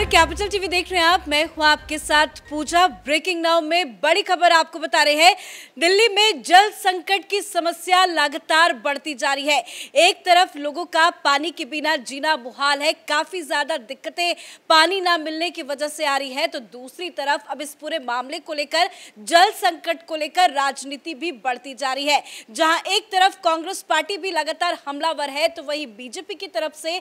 नमस्कार capital TV देख रहे हैं आप मैं हूं आपके साथ पूजा ब्रेकिंग नाउ में बड़ी खबर आपको बता रहे हैं दिल्ली में जल संकट की समस्या लगातार बढ़ती जा रही है एक तरफ लोगों का पानी के बिना जीना मुहाल है काफी ज्यादा दिक्कतें पानी ना मिलने की वजह से आ रही है तो दूसरी तरफ अब इस पूरे मामले को लेकर जल संकट को लेकर राजनीति भी बढ़ती जा रही है जहां एक तरफ कांग्रेस पार्टी भी लगातार हमलावर है तो वही बीजेपी की तरफ से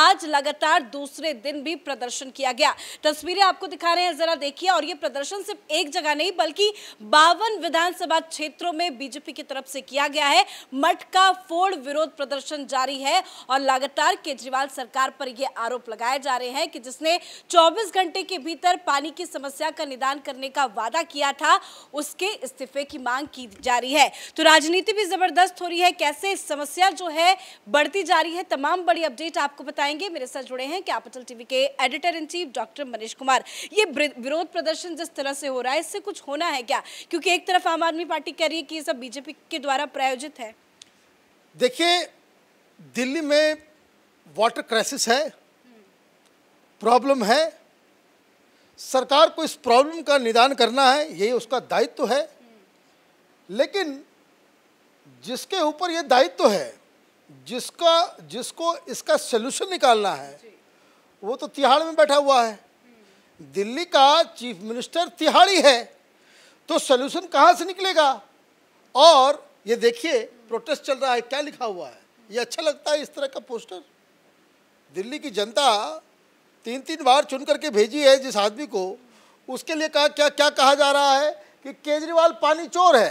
आज लगातार दूसरे दिन भी प्रदर्शन किया गया तस्वीरें आपको दिखा रहे हैं जरा देखिए और ये प्रदर्शन सिर्फ एक जगह नहीं बल्कि बावन विधानसभा क्षेत्रों में बीजेपी की तरफ से किया गया है मटका फोड़ विरोध प्रदर्शन जारी है और लगातार केजरीवाल सरकार पर यह आरोप लगाए जा रहे हैं कि जिसने चौबीस घंटे के भीतर पानी की समस्या का निदान करने का वादा किया था उसके इस्तीफे की मांग की जा रही है तो राजनीति भी जबरदस्त हो रही है कैसे समस्या जो है बढ़ती जा रही है तमाम बड़ी अपडेट आपको बताएंगे मेरे साथ जुड़े हैं कैपिटल टीवी के editor in chief doctor Manish Kumar ये विरोध प्रदर्शन जिस तरह से हो रहा है इससे कुछ होना है क्या क्योंकि एक तरफ आम आदमी पार्टी कह रही है कि ये सब बीजेपी के द्वारा प्रायोजित है देखिए दिल्ली में वाटर क्राइसिस है प्रॉब्लम है सरकार को इस प्रॉब्लम का निदान करना है यही उसका दायित्व तो है लेकिन जिसके ऊपर ये दायित्व तो है जिसका जिसको इसका सलूशन निकालना है वो तो तिहाड़ में बैठा हुआ है दिल्ली का चीफ मिनिस्टर तिहाड़ी है तो सोल्यूशन कहाँ से निकलेगा और ये देखिए प्रोटेस्ट चल रहा है क्या लिखा हुआ है ये अच्छा लगता है इस तरह का पोस्टर दिल्ली की जनता तीन तीन बार चुन करके भेजी है जिस आदमी को उसके लिए कहा क्या क्या कहा जा रहा है कि केजरीवाल पानी चोर है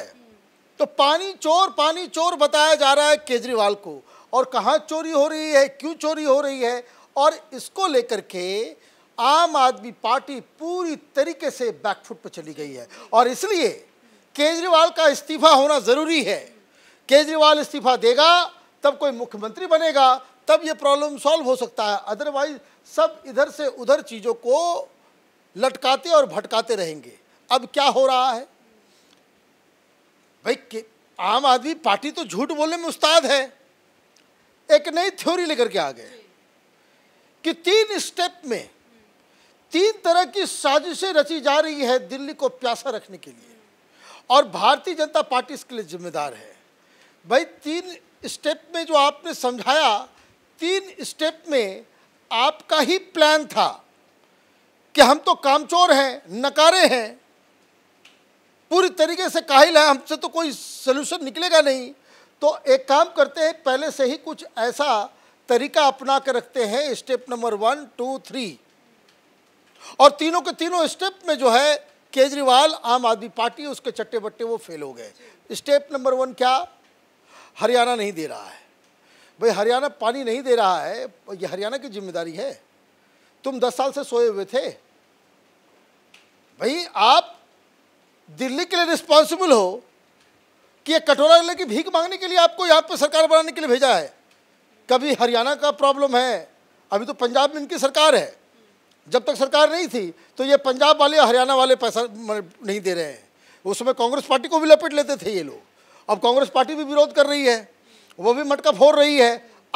तो पानी चोर पानी चोर बताया जा रहा है केजरीवाल को और कहाँ चोरी हो रही है क्यों चोरी हो रही है और इसको लेकर के आम आदमी पार्टी पूरी तरीके से बैकफुट पर चली गई है और इसलिए केजरीवाल का इस्तीफा होना ज़रूरी है केजरीवाल इस्तीफा देगा तब कोई मुख्यमंत्री बनेगा तब ये प्रॉब्लम सॉल्व हो सकता है अदरवाइज सब इधर से उधर चीज़ों को लटकाते और भटकाते रहेंगे अब क्या हो रहा है भाई आम आदमी पार्टी तो झूठ बोलने में उस्ताद है एक नई थ्योरी लेकर के आ गए कि तीन स्टेप में तीन तरह की साजिशें रची जा रही है दिल्ली को प्यासा रखने के लिए और भारतीय जनता पार्टी इसके लिए जिम्मेदार है भाई तीन स्टेप में जो आपने समझाया तीन स्टेप में आपका ही प्लान था कि हम तो कामचोर हैं नकारे हैं पूरी तरीके से काहिल है हमसे तो कोई सोल्यूशन निकलेगा नहीं तो एक काम करते हैं पहले से ही कुछ ऐसा तरीका अपना कर रखते हैं step number one two three और तीनों के तीनों स्टेप में जो है केजरीवाल आम आदमी पार्टी उसके चट्टे बट्टे वो फेल हो गए स्टेप नंबर वन क्या हरियाणा नहीं दे रहा है भाई हरियाणा पानी नहीं दे रहा है ये हरियाणा की जिम्मेदारी है तुम दस साल से सोए हुए थे भाई आप दिल्ली के लिए रिस्पॉन्सिबल हो कि ये कटोरा लेके भीख मांगने के लिए आपको यहाँ पे सरकार बनाने के लिए भेजा है कभी हरियाणा का प्रॉब्लम है अभी तो पंजाब में इनकी सरकार है जब तक सरकार नहीं थी तो ये पंजाब वाले हरियाणा वाले पैसा नहीं दे रहे हैं उस समय कांग्रेस पार्टी को भी लपेट लेते थे ये लोग अब कांग्रेस पार्टी भी विरोध कर रही है वो भी मटका फोड़ रही है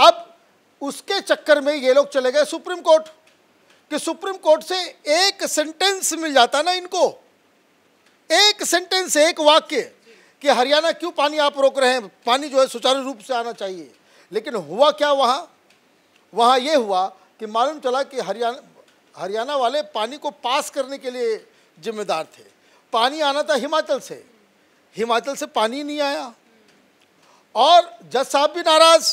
अब उसके चक्कर में ये लोग चले गए सुप्रीम कोर्ट कि सुप्रीम कोर्ट से एक सेंटेंस मिल जाता ना इनको एक सेंटेंस एक वाक्य कि हरियाणा क्यों पानी आप रोक रहे हैं पानी जो है सुचारू रूप से आना चाहिए लेकिन हुआ क्या वहाँ वहाँ ये हुआ कि मालूम चला कि हरियाणा हरियाणा वाले पानी को पास करने के लिए जिम्मेदार थे पानी आना था हिमाचल से हिमाचल से पानी नहीं आया और जज साहब भी नाराज़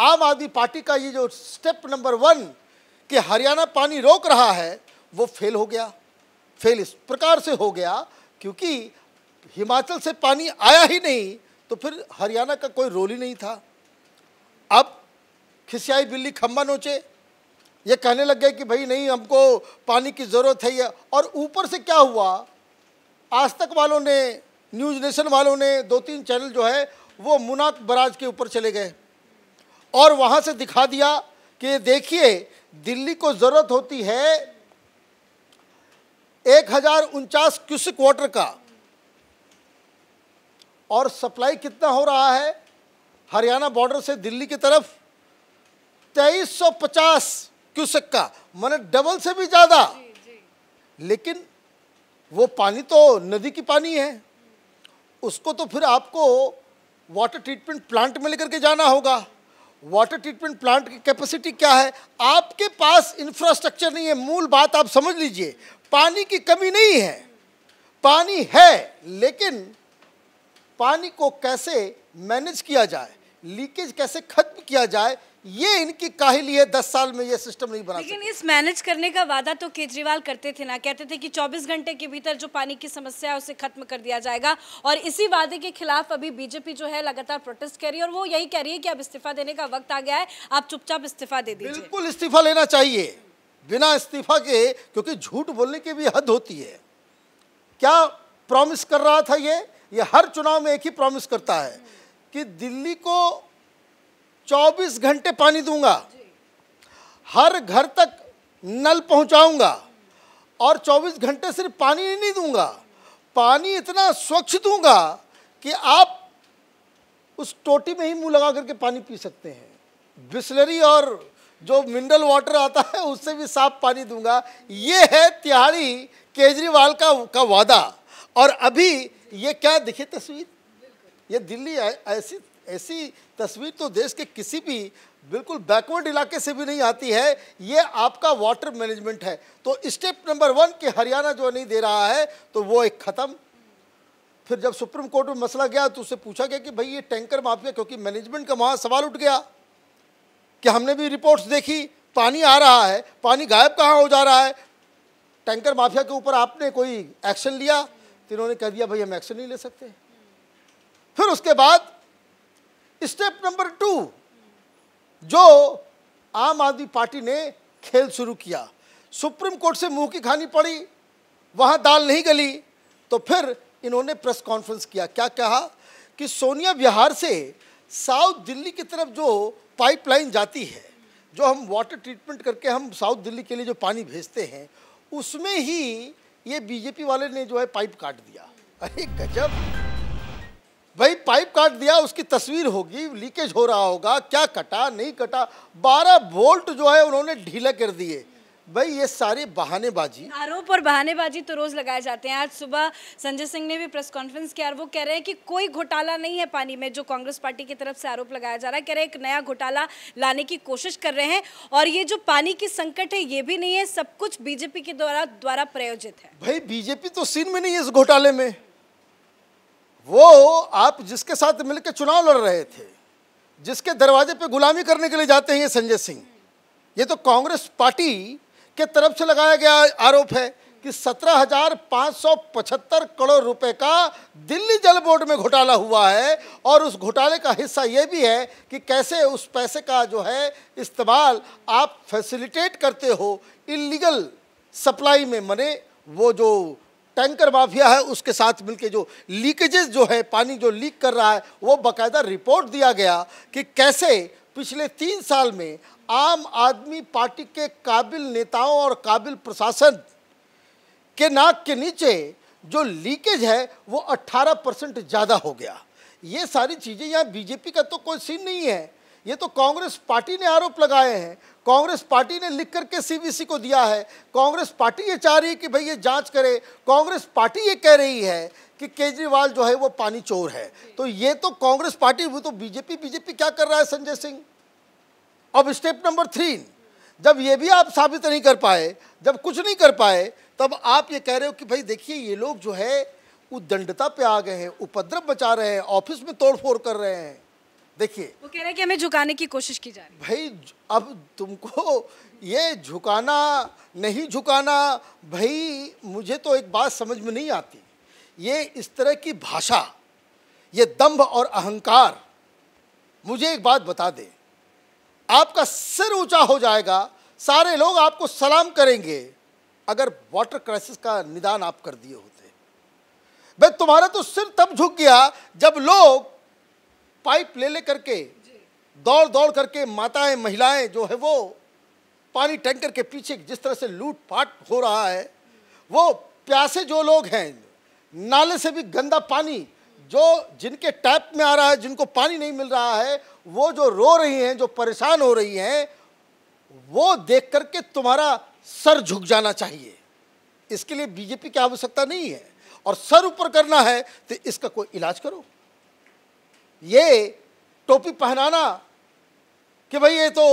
आम आदमी पार्टी का ये जो स्टेप नंबर वन कि हरियाणा पानी रोक रहा है वो फेल हो गया फेल इस प्रकार से हो गया क्योंकि हिमाचल से पानी आया ही नहीं तो फिर हरियाणा का कोई रोल ही नहीं था अब खिसियाई बिल्ली खम्बा नोचे ये कहने लग गए कि भाई नहीं हमको पानी की ज़रूरत है ये और ऊपर से क्या हुआ आज तक वालों ने न्यूज़ नेशन वालों ने दो तीन चैनल जो है वो मुनाक बराज के ऊपर चले गए और वहाँ से दिखा दिया कि देखिए दिल्ली को ज़रूरत होती है एक हज़ार उनचास क्यूसिक वाटर का और सप्लाई कितना हो रहा है हरियाणा बॉर्डर से दिल्ली की तरफ 2350 क्यूसेक का मैंने डबल से भी ज़्यादा लेकिन वो पानी तो नदी की पानी है उसको तो फिर आपको वाटर ट्रीटमेंट प्लांट में लेकर के जाना होगा वाटर ट्रीटमेंट प्लांट की कैपेसिटी क्या है आपके पास इंफ्रास्ट्रक्चर नहीं है मूल बात आप समझ लीजिए पानी की कमी नहीं है पानी है लेकिन पानी को कैसे मैनेज किया जाए लीकेज कैसे खत्म किया जाए ये इनकी काहली है दस साल में ये सिस्टम नहीं बना लेकिन इस मैनेज करने का वादा तो केजरीवाल करते थे ना कहते थे कि 24 घंटे के भीतर जो पानी की समस्या है उसे खत्म कर दिया जाएगा और इसी वादे के खिलाफ अभी बीजेपी जो है लगातार प्रोटेस्ट कर रही है और वो यही कह रही है कि अब इस्तीफा देने का वक्त आ गया है आप चुपचाप इस्तीफा दे दीजिए बिल्कुल इस्तीफा लेना चाहिए बिना इस्तीफा के क्योंकि झूठ बोलने की भी हद होती है क्या प्रॉमिस कर रहा था ये ये हर चुनाव में एक ही प्रॉमिस करता है कि दिल्ली को 24 घंटे पानी दूंगा हर घर तक नल पहुंचाऊंगा और 24 घंटे सिर्फ पानी ही नहीं दूंगा पानी इतना स्वच्छ दूंगा कि आप उस टोटी में ही मुंह लगा करके पानी पी सकते हैं बिस्लरी और जो मिनरल वाटर आता है उससे भी साफ पानी दूंगा ये है तिहाड़ी केजरीवाल का का वादा और अभी ये क्या दिखे तस्वीर ये दिल्ली ऐसी ऐसी तस्वीर तो देश के किसी भी बिल्कुल बैकवर्ड इलाके से भी नहीं आती है ये आपका वाटर मैनेजमेंट है तो स्टेप नंबर वन कि हरियाणा जो नहीं दे रहा है तो वो एक ख़त्म फिर जब सुप्रीम कोर्ट में मसला गया तो उससे पूछा गया कि भाई ये टैंकर माफिया क्योंकि मैनेजमेंट का वहाँ सवाल उठ गया कि हमने भी रिपोर्ट्स देखी पानी आ रहा है पानी गायब कहाँ हो जा रहा है टैंकर माफिया के ऊपर आपने कोई एक्शन लिया तो इन्होंने कह दिया भाई हम एक्शन नहीं ले सकते फिर उसके बाद स्टेप नंबर टू जो आम आदमी पार्टी ने खेल शुरू किया सुप्रीम कोर्ट से मुंह की खानी पड़ी वहाँ दाल नहीं गली तो फिर इन्होंने प्रेस कॉन्फ्रेंस किया क्या कहा कि सोनिया बिहार से साउथ दिल्ली की तरफ जो पाइपलाइन जाती है जो हम वाटर ट्रीटमेंट करके हम साउथ दिल्ली के लिए जो पानी भेजते हैं उसमें ही ये बीजेपी वाले ने जो है पाइप काट दिया अरे गजब भाई पाइप काट दिया उसकी तस्वीर होगी लीकेज हो रहा होगा क्या कटा नहीं कटा बारह वोल्ट जो है उन्होंने ढीला कर दिए भाई ये सारे बहानेबाजी आरोप और बहानेबाजी तो रोज लगाए जाते हैं आज सुबह संजय सिंह ने भी प्रेस कॉन्फ्रेंस किया और वो कह रहे हैं कि कोई घोटाला नहीं है पानी में जो कांग्रेस पार्टी की तरफ से आरोप लगाया जा रहा है कह रहे हैं एक नया घोटाला लाने की कोशिश कर रहे हैं और ये जो पानी की संकट है ये भी नहीं है सब कुछ बीजेपी के द्वारा द्वारा प्रायोजित है भाई बीजेपी तो सीन में नहीं है इस घोटाले में वो आप जिसके साथ मिलकर चुनाव लड़ रहे थे जिसके दरवाजे पे गुलामी करने के लिए जाते हैं ये संजय सिंह ये तो कांग्रेस पार्टी के तरफ से लगाया गया आरोप है कि सत्रह हजार पाँच सौ पचहत्तर करोड़ रुपए का दिल्ली जल बोर्ड में घोटाला हुआ है और उस घोटाले का हिस्सा ये भी है कि कैसे उस पैसे का जो है इस्तेमाल आप फैसिलिटेट करते हो इलीगल सप्लाई में मने वो जो टैंकर माफिया है उसके साथ मिलके जो लीकेजेस जो है पानी जो लीक कर रहा है वो बकायदा रिपोर्ट दिया गया कि कैसे पिछले तीन साल में आम आदमी पार्टी के काबिल नेताओं और काबिल प्रशासन के नाक के नीचे जो लीकेज है वो 18 परसेंट ज़्यादा हो गया ये सारी चीज़ें यहाँ बीजेपी का तो कोई सीन नहीं है ये तो कांग्रेस पार्टी ने आरोप लगाए हैं कांग्रेस पार्टी ने लिख करके सीबीसी को दिया है कांग्रेस पार्टी ये चाह रही है कि भाई ये जांच करे कांग्रेस पार्टी ये कह रही है कि केजरीवाल जो है वो पानी चोर है तो ये तो कांग्रेस पार्टी वो तो बीजेपी बीजेपी क्या कर रहा है संजय सिंह अब स्टेप नंबर थ्री जब ये भी आप साबित नहीं कर पाए जब कुछ नहीं कर पाए तब आप ये कह रहे हो कि भाई देखिए ये लोग जो है उदंडता पे आ गए हैं उपद्रव बचा रहे हैं ऑफिस में तोड़फोड़ कर रहे हैं देखिए वो कह रहे हैं कि हमें झुकाने की कोशिश की जा रही भाई अब तुमको ये झुकाना नहीं झुकाना भाई मुझे तो एक बात समझ में नहीं आती ये इस तरह की भाषा ये दम्भ और अहंकार मुझे एक बात बता दे आपका सिर ऊंचा हो जाएगा सारे लोग आपको सलाम करेंगे अगर वाटर क्राइसिस का निदान आप कर दिए होते भाई तुम्हारा तो सिर तब झुक गया जब लोग पाइप ले ले करके दौड़ दौड़ करके माताएं महिलाएं जो है वो पानी टैंकर के पीछे जिस तरह से लूट पाट हो रहा है वो प्यासे जो लोग हैं नाले से भी गंदा पानी जो जिनके टैप में आ रहा है जिनको पानी नहीं मिल रहा है वो जो रो रही हैं जो परेशान हो रही हैं वो देख करके तुम्हारा सर झुक जाना चाहिए इसके लिए बीजेपी की आवश्यकता नहीं है और सर ऊपर करना है तो इसका कोई इलाज करो ये टोपी पहनाना कि भाई ये तो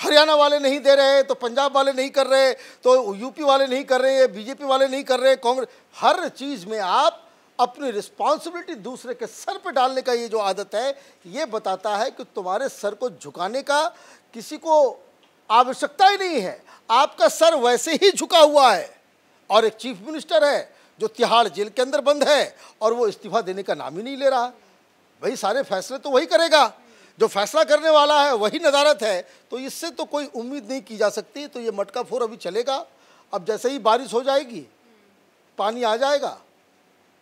हरियाणा वाले नहीं दे रहे तो पंजाब वाले नहीं कर रहे तो यूपी वाले नहीं कर रहे बीजेपी वाले नहीं कर रहे कांग्रेस हर चीज़ में आप अपनी रिस्पॉन्सिबिलिटी दूसरे के सर पर डालने का ये जो आदत है ये बताता है कि तुम्हारे सर को झुकाने का किसी को आवश्यकता ही नहीं है आपका सर वैसे ही झुका हुआ है और एक चीफ मिनिस्टर है जो तिहाड़ जेल के अंदर बंद है और वो इस्तीफा देने का नाम ही नहीं ले रहा भाई सारे फैसले तो वही करेगा जो फैसला करने वाला है वही नदारत है तो इससे तो कोई उम्मीद नहीं की जा सकती तो ये मटका फोर अभी चलेगा अब जैसे ही बारिश हो जाएगी पानी आ जाएगा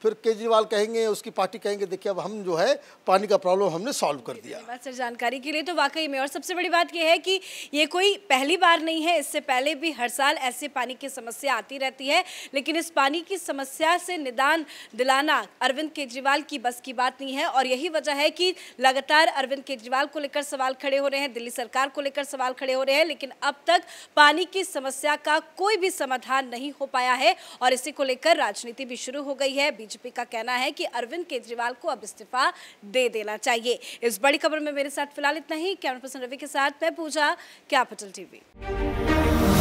फिर केजरीवाल कहेंगे उसकी पार्टी कहेंगे देखिए अब हम जो है पानी का प्रॉब्लम हमने सॉल्व कर दिया सर जानकारी के लिए तो वाकई में और सबसे बड़ी बात यह है कि ये कोई पहली बार नहीं है इससे पहले भी हर साल ऐसे पानी की समस्या आती रहती है लेकिन इस पानी की समस्या से निदान दिलाना अरविंद केजरीवाल की बस की बात नहीं है और यही वजह है कि लगातार अरविंद केजरीवाल को लेकर सवाल खड़े हो रहे हैं दिल्ली सरकार को लेकर सवाल खड़े हो रहे हैं लेकिन अब तक पानी की समस्या का कोई भी समाधान नहीं हो पाया है और इसी को लेकर राजनीति भी शुरू हो गई है बीजेपी बीजेपी का कहना है कि अरविंद केजरीवाल को अब इस्तीफा दे देना चाहिए इस बड़ी खबर में मेरे साथ फिलहाल इतना ही कैमरा पर्सन रवि के साथ मैं पूजा कैपिटल टीवी